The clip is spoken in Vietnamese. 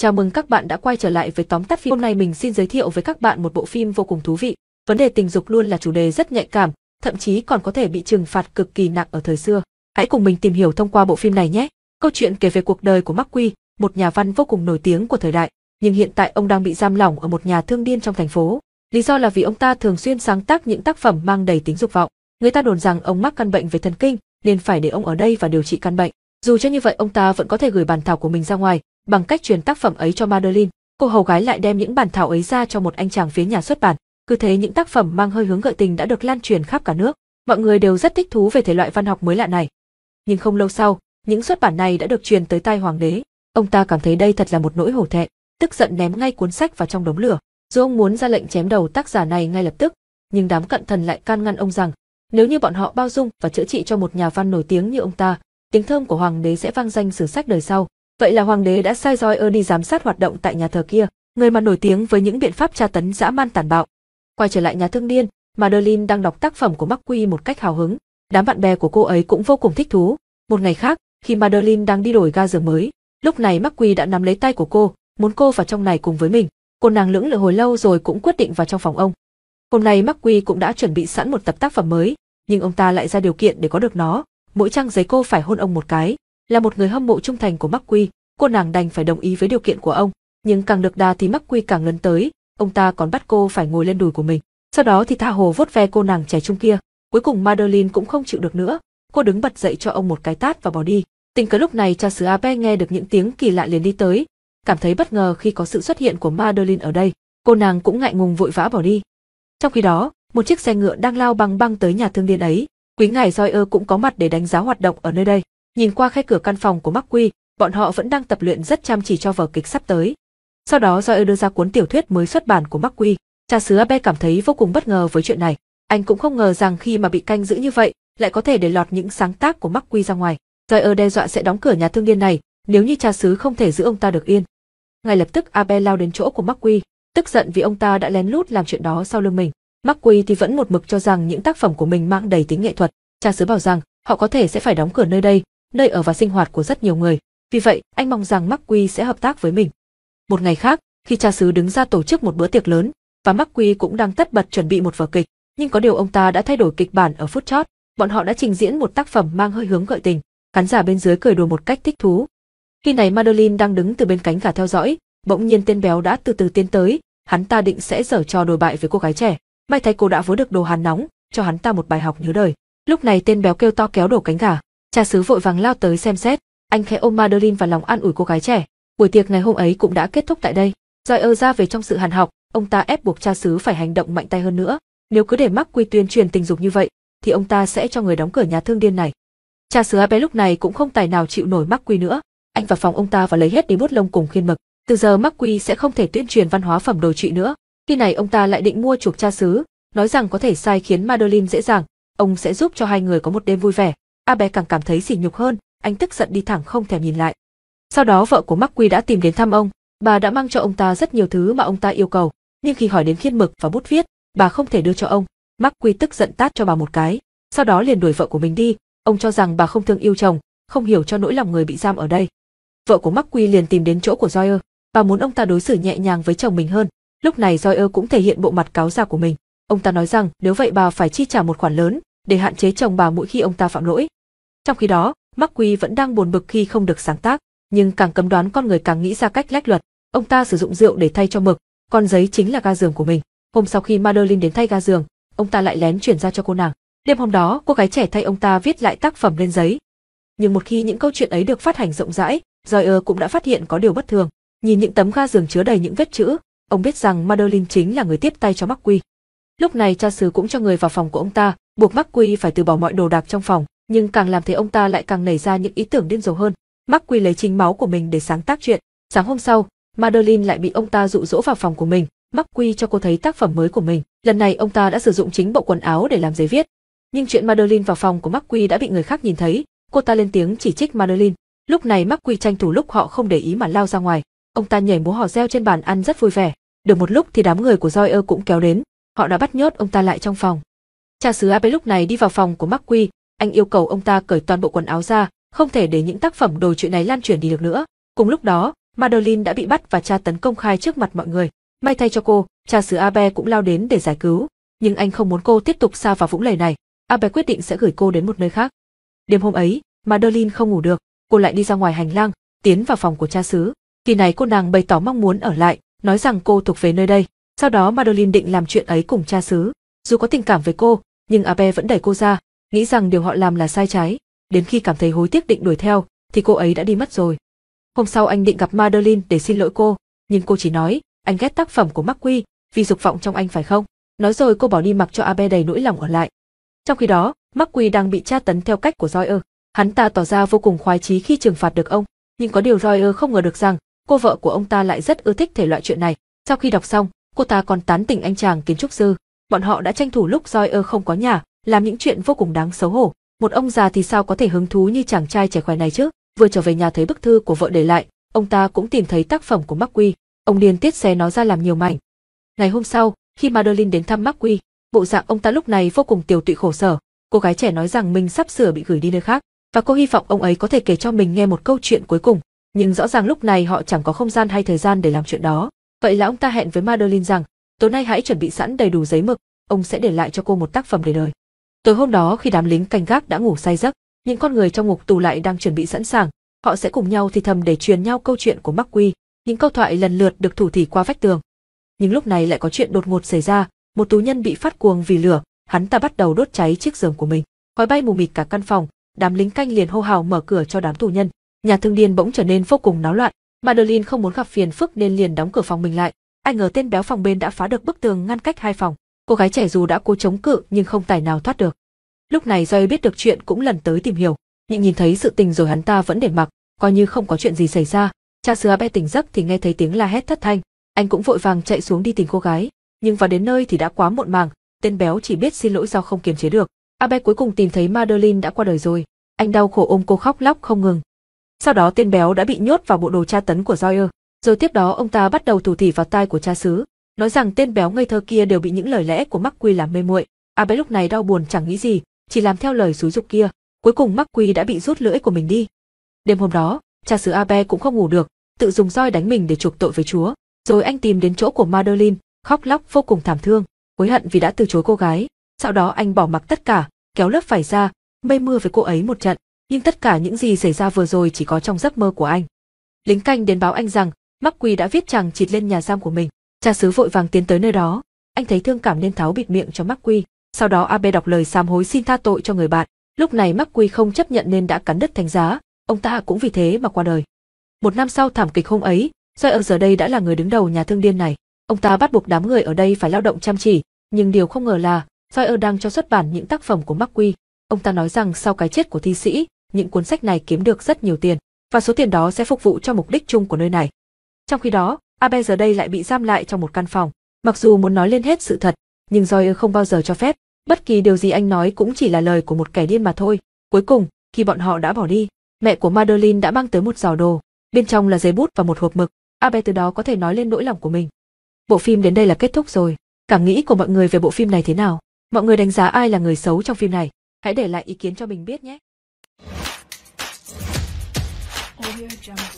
Chào mừng các bạn đã quay trở lại với tóm tắt phim. Hôm nay mình xin giới thiệu với các bạn một bộ phim vô cùng thú vị. Vấn đề tình dục luôn là chủ đề rất nhạy cảm, thậm chí còn có thể bị trừng phạt cực kỳ nặng ở thời xưa. Hãy cùng mình tìm hiểu thông qua bộ phim này nhé. Câu chuyện kể về cuộc đời của Mark Quy, một nhà văn vô cùng nổi tiếng của thời đại, nhưng hiện tại ông đang bị giam lỏng ở một nhà thương điên trong thành phố. Lý do là vì ông ta thường xuyên sáng tác những tác phẩm mang đầy tính dục vọng. Người ta đồn rằng ông mắc căn bệnh về thần kinh, nên phải để ông ở đây và điều trị căn bệnh. Dù cho như vậy ông ta vẫn có thể gửi bản thảo của mình ra ngoài, bằng cách truyền tác phẩm ấy cho Madeline, cô hầu gái lại đem những bản thảo ấy ra cho một anh chàng phía nhà xuất bản. Cứ thế những tác phẩm mang hơi hướng gợi tình đã được lan truyền khắp cả nước. Mọi người đều rất thích thú về thể loại văn học mới lạ này. Nhưng không lâu sau, những xuất bản này đã được truyền tới tai hoàng đế. Ông ta cảm thấy đây thật là một nỗi hổ thẹn, tức giận ném ngay cuốn sách vào trong đống lửa. Dù ông muốn ra lệnh chém đầu tác giả này ngay lập tức, nhưng đám cận thần lại can ngăn ông rằng, nếu như bọn họ bao dung và chữa trị cho một nhà văn nổi tiếng như ông ta, tiếng thơm của hoàng đế sẽ vang danh sử sách đời sau. Vậy là hoàng đế đã sai roi Joyer đi giám sát hoạt động tại nhà thờ kia, người mà nổi tiếng với những biện pháp tra tấn dã man tàn bạo. Quay trở lại nhà thương điên, Madeline đang đọc tác phẩm của McQueen một cách hào hứng. Đám bạn bè của cô ấy cũng vô cùng thích thú. Một ngày khác, khi Madeline đang đi đổi ga giường mới, lúc này McQueen đã nắm lấy tay của cô, muốn cô vào trong này cùng với mình. Cô nàng lưỡng lự hồi lâu rồi cũng quyết định vào trong phòng ông. Hôm nay McQueen cũng đã chuẩn bị sẵn một tập tác phẩm mới, nhưng ông ta lại ra điều kiện để có được nó. Mỗi trang giấy cô phải hôn ông một cái. Là một người hâm mộ trung thành của McQueen, cô nàng đành phải đồng ý với điều kiện của ông, nhưng càng được đà thì mắc quy càng lớn tới, ông ta còn bắt cô phải ngồi lên đùi của mình. Sau đó thì tha hồ vuốt ve cô nàng trẻ trung kia, cuối cùng Madeline cũng không chịu được nữa, cô đứng bật dậy cho ông một cái tát và bỏ đi. Tình cờ lúc này cha xứ Abe nghe được những tiếng kỳ lạ liền đi tới, cảm thấy bất ngờ khi có sự xuất hiện của Madeline ở đây, cô nàng cũng ngại ngùng vội vã bỏ đi. Trong khi đó, một chiếc xe ngựa đang lao băng băng tới nhà thương điên ấy, quý ngài Sawyer cũng có mặt để đánh giá hoạt động ở nơi đây. Nhìn qua khe cửa căn phòng của Mắc Quy, bọn họ vẫn đang tập luyện rất chăm chỉ cho vở kịch sắp tới. Sau đó Joy đưa ra cuốn tiểu thuyết mới xuất bản của McQueen, cha xứ Abe cảm thấy vô cùng bất ngờ với chuyện này. Anh cũng không ngờ rằng khi mà bị canh giữ như vậy, lại có thể để lọt những sáng tác của McQueen ra ngoài. Joy đe dọa sẽ đóng cửa nhà thương điên này, nếu như cha xứ không thể giữ ông ta được yên. Ngay lập tức Abe lao đến chỗ của McQueen, tức giận vì ông ta đã lén lút làm chuyện đó sau lưng mình. McQueen thì vẫn một mực cho rằng những tác phẩm của mình mang đầy tính nghệ thuật. Cha xứ bảo rằng họ có thể sẽ phải đóng cửa nơi đây, nơi ở và sinh hoạt của rất nhiều người vì vậy, anh mong rằng mắc Quy sẽ hợp tác với mình. Một ngày khác, khi cha xứ đứng ra tổ chức một bữa tiệc lớn, và mắc Quy cũng đang tất bật chuẩn bị một vở kịch, nhưng có điều ông ta đã thay đổi kịch bản ở phút chót, bọn họ đã trình diễn một tác phẩm mang hơi hướng gợi tình, khán giả bên dưới cười đùa một cách thích thú. Khi này Madeline đang đứng từ bên cánh gà theo dõi, bỗng nhiên tên béo đã từ từ tiến tới, hắn ta định sẽ giở trò đồi bại với cô gái trẻ. May thay cô đã vớ được đồ hàn nóng, cho hắn ta một bài học nhớ đời. Lúc này tên béo kêu to kéo đổ cánh gà, cha xứ vội vàng lao tới xem xét, anh khẽ ôm Madeline vào lòng an ủi cô gái trẻ. Buổi tiệc ngày hôm ấy cũng đã kết thúc tại đây. Joyer ra về trong sự hàn học, ông ta ép buộc cha xứ phải hành động mạnh tay hơn nữa. Nếu cứ để mắc quy tuyên truyền tình dục như vậy, thì ông ta sẽ cho người đóng cửa nhà thương điên này. Cha xứ bé lúc này cũng không tài nào chịu nổi mắc quy nữa. Anh vào phòng ông ta và lấy hết đi bút lông cùng khiên mực. Từ giờ mắc quy sẽ không thể tuyên truyền văn hóa phẩm đồ trị nữa. Khi này ông ta lại định mua chuộc cha xứ, nói rằng có thể sai khiến Madeline dễ dàng, ông sẽ giúp cho hai người có một đêm vui vẻ. A bé càng cảm thấy sỉ nhục hơn, anh tức giận đi thẳng không thèm nhìn lại. Sau đó vợ của Mắc Quy đã tìm đến thăm ông, bà đã mang cho ông ta rất nhiều thứ mà ông ta yêu cầu, nhưng khi hỏi đến khiên mực và bút viết, bà không thể đưa cho ông. Mắc Quy tức giận tát cho bà một cái, sau đó liền đuổi vợ của mình đi, ông cho rằng bà không thương yêu chồng, không hiểu cho nỗi lòng người bị giam ở đây. Vợ của Mắc Quy liền tìm đến chỗ của Joyer, bà muốn ông ta đối xử nhẹ nhàng với chồng mình hơn. Lúc này Joyer cũng thể hiện bộ mặt cáo già của mình. Ông ta nói rằng nếu vậy bà phải chi trả một khoản lớn để hạn chế chồng bà mỗi khi ông ta phạm lỗi. Trong khi đó, Mắc Quy vẫn đang buồn bực khi không được sáng tác, nhưng càng cấm đoán con người càng nghĩ ra cách lách luật. Ông ta sử dụng rượu để thay cho mực, con giấy chính là ga giường của mình. Hôm sau khi Madeline đến thay ga giường, ông ta lại lén chuyển ra cho cô nàng. Đêm hôm đó, cô gái trẻ thay ông ta viết lại tác phẩm lên giấy. Nhưng một khi những câu chuyện ấy được phát hành rộng rãi, Joyer cũng đã phát hiện có điều bất thường. Nhìn những tấm ga giường chứa đầy những vết chữ, ông biết rằng Madeline chính là người tiếp tay cho Mắc Quy. Lúc này cha xứ cũng cho người vào phòng của ông ta, buộc Mắc Quy phải từ bỏ mọi đồ đạc trong phòng, nhưng càng làm thế ông ta lại càng nảy ra những ý tưởng điên rồ hơn. Mắc quy lấy chính máu của mình để sáng tác chuyện. Sáng hôm sau, Madeline lại bị ông ta dụ dỗ vào phòng của mình, Mắc quy cho cô thấy tác phẩm mới của mình. Lần này ông ta đã sử dụng chính bộ quần áo để làm giấy viết. Nhưng chuyện Madeline vào phòng của Mắc quy đã bị người khác nhìn thấy, cô ta lên tiếng chỉ trích Madeline. Lúc này Mắc quy tranh thủ lúc họ không để ý mà lao ra ngoài. Ông ta nhảy múa hò reo trên bàn ăn rất vui vẻ. Được một lúc thì đám người của Joyer cũng kéo đến, họ đã bắt nhốt ông ta lại trong phòng. Cha xứ Abe lúc này đi vào phòng của Mắc quy, anh yêu cầu ông ta cởi toàn bộ quần áo ra, không thể để những tác phẩm đồ chuyện này lan truyền đi được nữa. Cùng lúc đó, Madeline đã bị bắt và cha tấn công khai trước mặt mọi người. May thay cho cô, cha xứ Abe cũng lao đến để giải cứu, nhưng anh không muốn cô tiếp tục xa vào vũng lầy này. Abe quyết định sẽ gửi cô đến một nơi khác. Đêm hôm ấy, Madeline không ngủ được, cô lại đi ra ngoài hành lang, tiến vào phòng của cha xứ. Kỳ này cô nàng bày tỏ mong muốn ở lại, nói rằng cô thuộc về nơi đây. Sau đó Madeline định làm chuyện ấy cùng cha xứ. Dù có tình cảm với cô, nhưng Abe vẫn đẩy cô ra, nghĩ rằng điều họ làm là sai trái, đến khi cảm thấy hối tiếc định đuổi theo, thì cô ấy đã đi mất rồi. Hôm sau anh định gặp Madeline để xin lỗi cô, nhưng cô chỉ nói, anh ghét tác phẩm của McQueen, vì dục vọng trong anh phải không? Nói rồi cô bỏ đi mặc cho Abe đầy nỗi lòng ở lại. Trong khi đó, McQueen đang bị tra tấn theo cách của Royer. Hắn ta tỏ ra vô cùng khoái chí khi trừng phạt được ông, nhưng có điều Royer không ngờ được rằng, cô vợ của ông ta lại rất ưa thích thể loại chuyện này. Sau khi đọc xong, cô ta còn tán tỉnh anh chàng kiến trúc sư. Bọn họ đã tranh thủ lúc Royer không có nhà, làm những chuyện vô cùng đáng xấu hổ. Một ông già thì sao có thể hứng thú như chàng trai trẻ khỏe này chứ? Vừa trở về nhà thấy bức thư của vợ để lại, ông ta cũng tìm thấy tác phẩm của Mark Quy. Ông điên tiết xé nó ra làm nhiều mảnh. Ngày hôm sau, khi Madeline đến thăm Mark Quy, bộ dạng ông ta lúc này vô cùng tiều tụy khổ sở. Cô gái trẻ nói rằng mình sắp sửa bị gửi đi nơi khác và cô hy vọng ông ấy có thể kể cho mình nghe một câu chuyện cuối cùng. Nhưng rõ ràng lúc này họ chẳng có không gian hay thời gian để làm chuyện đó. Vậy là ông ta hẹn với Madeline rằng, tối nay hãy chuẩn bị sẵn đầy đủ giấy mực, ông sẽ để lại cho cô một tác phẩm để đời. Tối hôm đó khi đám lính canh gác đã ngủ say giấc, những con người trong ngục tù lại đang chuẩn bị sẵn sàng, họ sẽ cùng nhau thì thầm để truyền nhau câu chuyện của Mắc Quy, những câu thoại lần lượt được thủ thỉ qua vách tường. Nhưng lúc này lại có chuyện đột ngột xảy ra, một tù nhân bị phát cuồng vì lửa, hắn ta bắt đầu đốt cháy chiếc giường của mình. Khói bay mù mịt cả căn phòng, đám lính canh liền hô hào mở cửa cho đám tù nhân. Nhà thương điên bỗng trở nên vô cùng náo loạn, Madeline không muốn gặp phiền phức nên liền đóng cửa phòng mình lại. Ai ngờ tên béo phòng bên đã phá được bức tường ngăn cách hai phòng, cô gái trẻ dù đã cố chống cự nhưng không tài nào thoát được. Lúc này Joy biết được chuyện cũng lần tới tìm hiểu, nhưng nhìn thấy sự tình rồi hắn ta vẫn để mặc, coi như không có chuyện gì xảy ra. Cha xứ Abe tỉnh giấc thì nghe thấy tiếng la hét thất thanh, anh cũng vội vàng chạy xuống đi tìm cô gái, nhưng vào đến nơi thì đã quá muộn màng, tên béo chỉ biết xin lỗi do không kiềm chế được. Abe cuối cùng tìm thấy Madeline đã qua đời rồi, anh đau khổ ôm cô khóc lóc không ngừng. Sau đó tên béo đã bị nhốt vào bộ đồ tra tấn của Joyer, rồi tiếp đó ông ta bắt đầu thủ thỉ vào tai của cha xứ, nói rằng tên béo ngây thơ kia đều bị những lời lẽ của Mắc Quy làm mê muội. A à bé lúc này đau buồn chẳng nghĩ gì, chỉ làm theo lời xúi dục kia, cuối cùng Mắc Quy đã bị rút lưỡi của mình đi. Đêm hôm đó, cha xứ A bé cũng không ngủ được, tự dùng roi đánh mình để chuộc tội với Chúa, rồi anh tìm đến chỗ của Madeline, khóc lóc vô cùng thảm thương, hối hận vì đã từ chối cô gái. Sau đó anh bỏ mặc tất cả, kéo lớp phải ra, mây mưa với cô ấy một trận, nhưng tất cả những gì xảy ra vừa rồi chỉ có trong giấc mơ của anh. Lính canh đến báo anh rằng, Mắc Quy đã viết chàng chịt lên nhà giam của mình. Cha xứ vội vàng tiến tới nơi đó, anh thấy thương cảm nên tháo bịt miệng cho Mắc Quy, sau đó Abe đọc lời sám hối xin tha tội cho người bạn. Lúc này Mắc Quy không chấp nhận nên đã cắn đất thành giá, ông ta cũng vì thế mà qua đời. Một năm sau thảm kịch hôm ấy, Joy ở giờ đây đã là người đứng đầu nhà thương điên này. Ông ta bắt buộc đám người ở đây phải lao động chăm chỉ, nhưng điều không ngờ là Joy đang cho xuất bản những tác phẩm của Mắc Quy. Ông ta nói rằng sau cái chết của thi sĩ, những cuốn sách này kiếm được rất nhiều tiền, và số tiền đó sẽ phục vụ cho mục đích chung của nơi này. Trong khi đó, Abe giờ đây lại bị giam lại trong một căn phòng. Mặc dù muốn nói lên hết sự thật, nhưng Joyer không bao giờ cho phép. Bất kỳ điều gì anh nói cũng chỉ là lời của một kẻ điên mà thôi. Cuối cùng, khi bọn họ đã bỏ đi, mẹ của Madeline đã mang tới một giỏ đồ. Bên trong là giấy bút và một hộp mực. Abe từ đó có thể nói lên nỗi lòng của mình. Bộ phim đến đây là kết thúc rồi. Cảm nghĩ của mọi người về bộ phim này thế nào? Mọi người đánh giá ai là người xấu trong phim này? Hãy để lại ý kiến cho mình biết nhé. Audio Jungle.